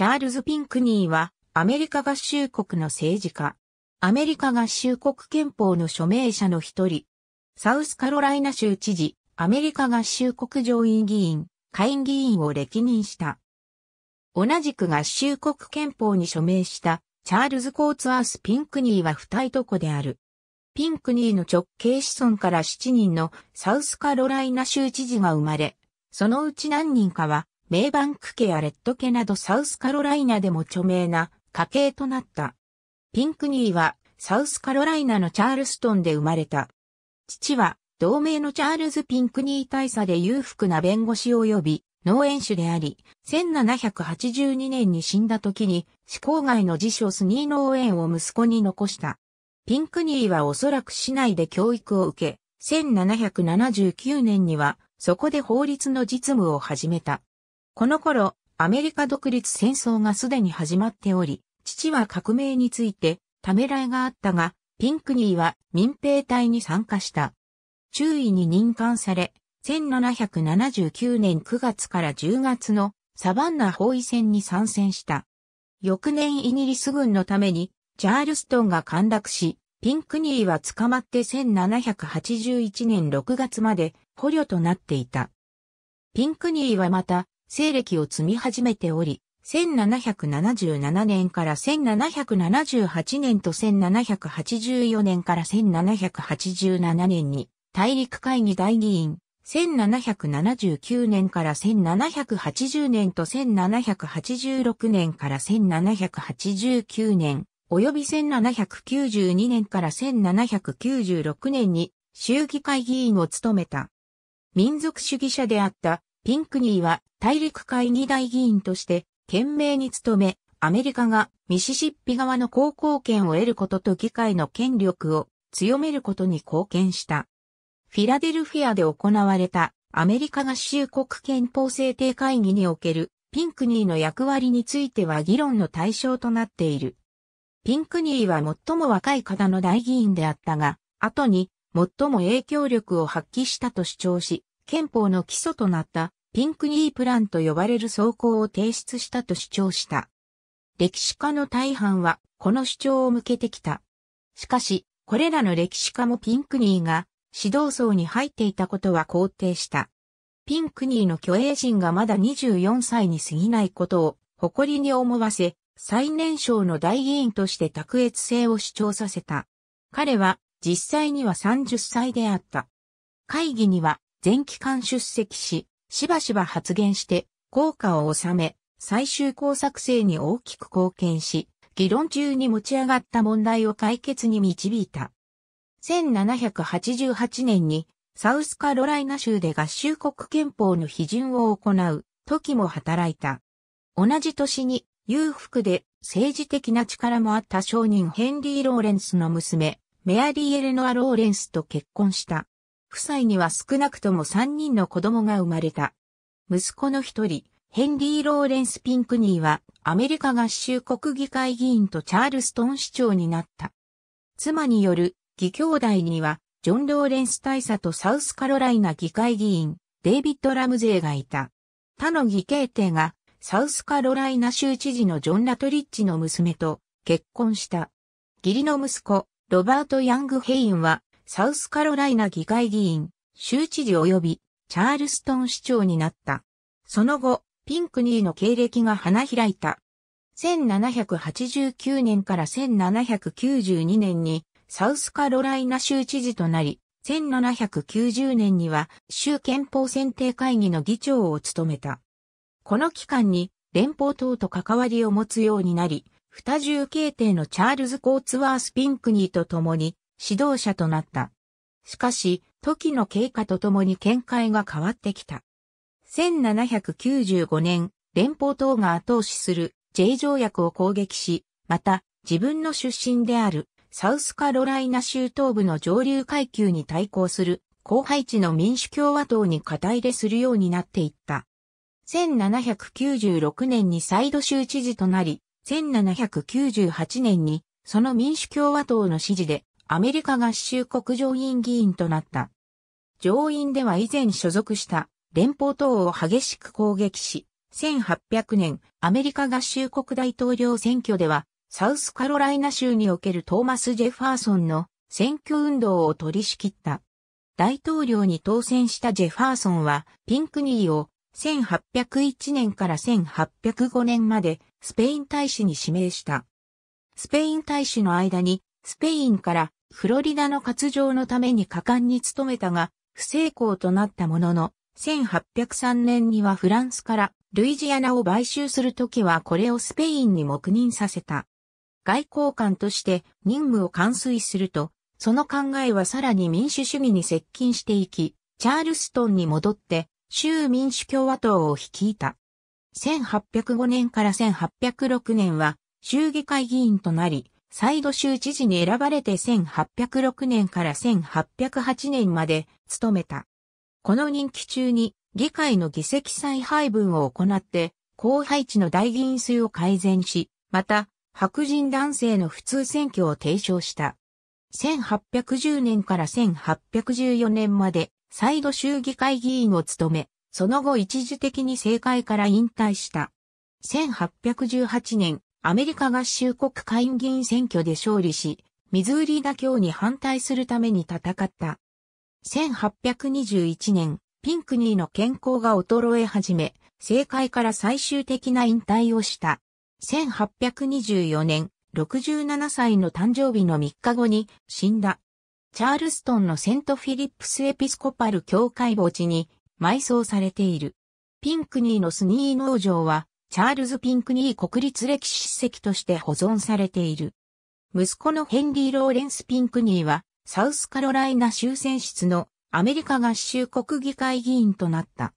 チャールズ・ピンクニーは、アメリカ合衆国の政治家。アメリカ合衆国憲法の署名者の一人。サウスカロライナ州知事、アメリカ合衆国上院議員、下院議員を歴任した。同じく合衆国憲法に署名したチャールズ・コーツアース・ピンクニーは二いとこである。ピンクニーの直系子孫から7人のサウスカロライナ州知事が生まれ、そのうち何人かは名バンク家やレッド家などサウスカロライナでも著名な家系となった。ピンクニーはサウスカロライナのチャールストンで生まれた。父は同盟のチャールズ・ピンクニー大佐で裕福な弁護士及び農園主であり、1782年に死んだ時に、市郊外の辞書スニー農園を息子に残した。ピンクニーはおそらく市内で教育を受け、1779年にはそこで法律の実務を始めた。この頃、アメリカ独立戦争がすでに始まっており、父は革命についてためらいがあったが、ピンクニーは民兵隊に参加した。中尉に任官され、1779年9月から10月のサバンナ包囲戦に参戦した。翌年イギリス軍のために、チャールストンが陥落し、ピンクニーは捕まって1781年6月まで捕虜となっていた。ピンクニーはまた、西暦を積み始めており、1777年から1778年と1784年から1787年に大陸会議大議員、1779年から1780年と1786年から1789年、及び1792年から1796年に衆議会議員を務めた。民族主義者であったピンクニーは大陸会議大議員として懸命に務め、アメリカがミシシッピ側の航行権を得ることと議会の権力を強めることに貢献した。フィラデルフィアで行われたアメリカ合衆国憲法制定会議におけるピンクニーの役割については議論の対象となっている。ピンクニーは最も若い方の大議員であったが、後に最も影響力を発揮したと主張し、憲法の基礎となったピンクニープランと呼ばれる草稿を提出したと主張した。歴史家の大半はこの主張を向けてきた。しかし、これらの歴史家もピンクニーが指導層に入っていたことは肯定した。ピンクニーの虚栄心がまだ24歳に過ぎないことを誇りに思わせ、最年少の大議員として卓越性を主張させた。彼は実際には30歳であった。会議には全期間出席し、しばしば発言して、効果を収め、最終工作成に大きく貢献し、議論中に持ち上がった問題を解決に導いた。1788年にサウスカロライナ州で合衆国憲法の批准を行う時も働いた。同じ年に裕福で政治的な力もあった商人ヘンリー・ローレンスの娘、メアリー・エレノア・ローレンスと結婚した。夫妻には少なくとも3人の子供が生まれた。息子の一人、ヘンリー・ローレンス・ピンクニーは、アメリカ合衆国議会議員とチャールストン市長になった。妻による、義兄弟には、ジョン・ローレンス大佐とサウスカロライナ議会議員、デイビッド・ラムゼーがいた。他の議兄弟が、サウスカロライナ州知事のジョン・ラトリッチの娘と結婚した。義理の息子、ロバート・ヤング・ヘインは、サウスカロライナ議会議員、州知事及びチャールストン市長になった。その後、ピンクニーの経歴が花開いた。1789年から1792年にサウスカロライナ州知事となり、1790年には州憲法選定会議の議長を務めた。この期間に連邦党と関わりを持つようになり、二重形定のチャールズ・コーツワース・ピンクニーと共に指導者となった。しかし、時の経過とともに見解が変わってきた。1795年、連邦党が後押しする J 条約を攻撃し、また自分の出身であるサウスカロライナ州東部の上流階級に対抗する後輩地の民主共和党に肩入れするようになっていった。1796年に再度州知事となり、1798年にその民主共和党の支持でアメリカ合衆国上院議員となった。上院では以前所属した連邦党を激しく攻撃し、1800年アメリカ合衆国大統領選挙では、サウスカロライナ州におけるトーマス・ジェファーソンの選挙運動を取り仕切った。大統領に当選したジェファーソンは、ピンクニーを1801年から1805年までスペイン大使に指名した。スペイン大使の間に、スペインからフロリダの活動のために果敢に努めたが、不成功となったものの、1803年にはフランスからルイジアナを買収するときはこれをスペインに黙認させた。外交官として任務を完遂すると、その考えはさらに民主主義に接近していき、チャールストンに戻って州民主共和党を率いた。1805年から1806年は州議会議員となり、再度州知事に選ばれて1806年から1808年まで務めた。この任期中に議会の議席再配分を行って、後配置の大議員数を改善し、また、白人男性の普通選挙を提唱した。1810年から1814年まで、再度州議会議員を務め、その後一時的に政界から引退した。1818年、アメリカ合衆国下院議員選挙で勝利し、ミズーリ妥協に反対するために戦った。1821年、ピンクニーの健康が衰え始め、政界から最終的な引退をした。1824年、67歳の誕生日の3日後に死んだ。チャールストンのセントフィリップスエピスコパル教会墓地に埋葬されている。ピンクニーのスニー農場はチャールズ・ピンクニー国立歴史史跡として保存されている。息子のヘンリー・ローレンス・ピンクニーは、サウスカロライナ州選出のアメリカ合衆国議会議員となった。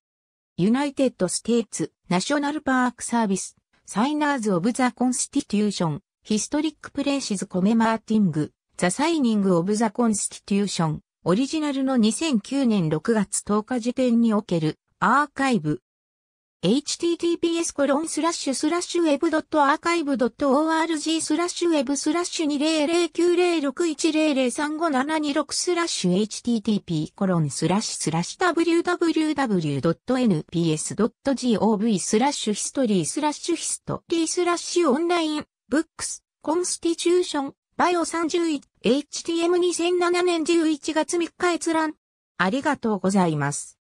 ユナイテッド・ステーツ・ナショナルパークサービス、サイナーズ・オブ・ザ・コンスティテューション、ヒストリック・プレイシズ・コメマーティング、ザ・サイニング・オブ・ザ・コンスティテューション、オリジナルの2009年6月10日時点におけるアーカイブ、https コロンスラッシュスラッシュ web.archive.org スラッシュウェブスラッシュ2009061003572 6スラッシュ http コロンスラッシュスラッシュ www.nps.gov スラッシュヒストリースラッシュヒストリースラッシュオンラインブックスコンスティチューションバイオ31 HTM2007 年11月3日閲覧ありがとうございます。